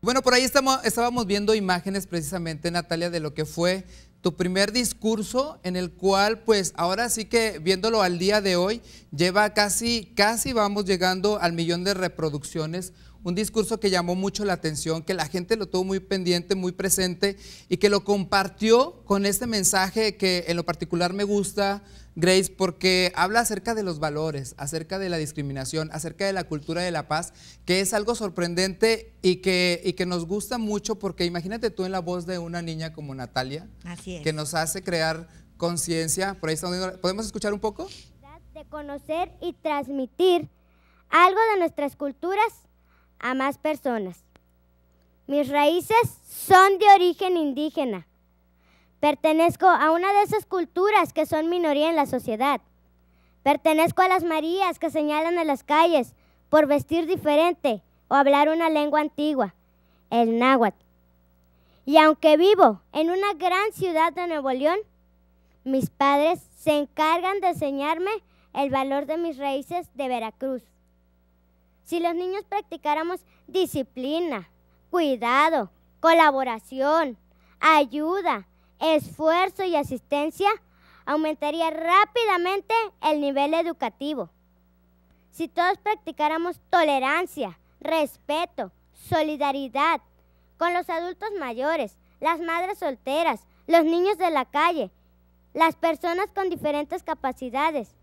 Bueno, por ahí estamos, estábamos viendo imágenes precisamente, Natalia, de lo que fue tu primer discurso en el cual, pues ahora sí que viéndolo al día de hoy, lleva casi, casi vamos llegando al millón de reproducciones un discurso que llamó mucho la atención, que la gente lo tuvo muy pendiente, muy presente y que lo compartió con este mensaje que en lo particular me gusta, Grace, porque habla acerca de los valores, acerca de la discriminación, acerca de la cultura de la paz, que es algo sorprendente y que, que nos gusta mucho porque imagínate tú en la voz de una niña como Natalia, Así que nos hace crear conciencia. Por ahí ¿podemos escuchar un poco? De conocer y transmitir algo de nuestras culturas a más personas. Mis raíces son de origen indígena. Pertenezco a una de esas culturas que son minoría en la sociedad. Pertenezco a las Marías que señalan en las calles por vestir diferente o hablar una lengua antigua, el náhuatl. Y aunque vivo en una gran ciudad de Nuevo León, mis padres se encargan de enseñarme el valor de mis raíces de Veracruz si los niños practicáramos disciplina, cuidado, colaboración, ayuda, esfuerzo y asistencia, aumentaría rápidamente el nivel educativo. Si todos practicáramos tolerancia, respeto, solidaridad con los adultos mayores, las madres solteras, los niños de la calle, las personas con diferentes capacidades,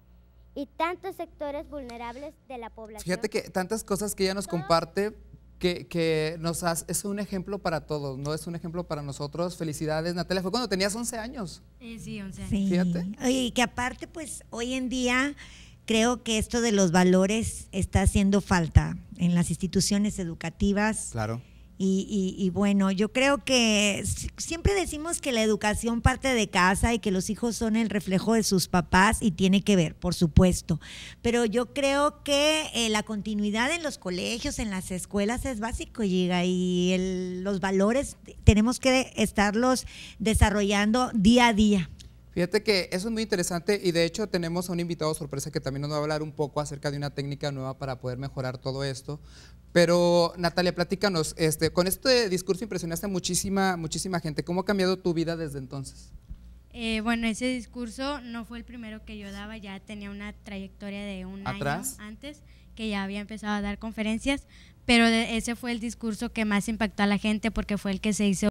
y tantos sectores vulnerables de la población. Fíjate que tantas cosas que ella nos comparte que, que nos hace, es un ejemplo para todos, ¿no? Es un ejemplo para nosotros. Felicidades, Natalia. Fue cuando tenías 11 eh, años. sí, 11 años. Fíjate. Y que aparte, pues hoy en día creo que esto de los valores está haciendo falta en las instituciones educativas. Claro y, bueno, yo creo que siempre decimos que la educación parte de casa y que los hijos son el reflejo de sus papás y tiene que ver, por supuesto. Pero yo creo que eh, la continuidad en los colegios, en las escuelas es básico, llega y los valores tenemos que estarlos desarrollando día a día. Fíjate que eso es muy interesante y de hecho tenemos a un invitado sorpresa que también nos va a hablar un poco acerca de una técnica nueva para poder mejorar todo esto. Pero Natalia, platícanos, este, con este discurso impresionaste a muchísima, muchísima gente. ¿Cómo ha cambiado tu vida desde entonces? Eh, bueno, ese discurso no fue el primero que yo daba, ya tenía una trayectoria de un año antes, que ya había empezado a dar conferencias, pero ese fue el discurso que más impactó a la gente porque fue el que se hizo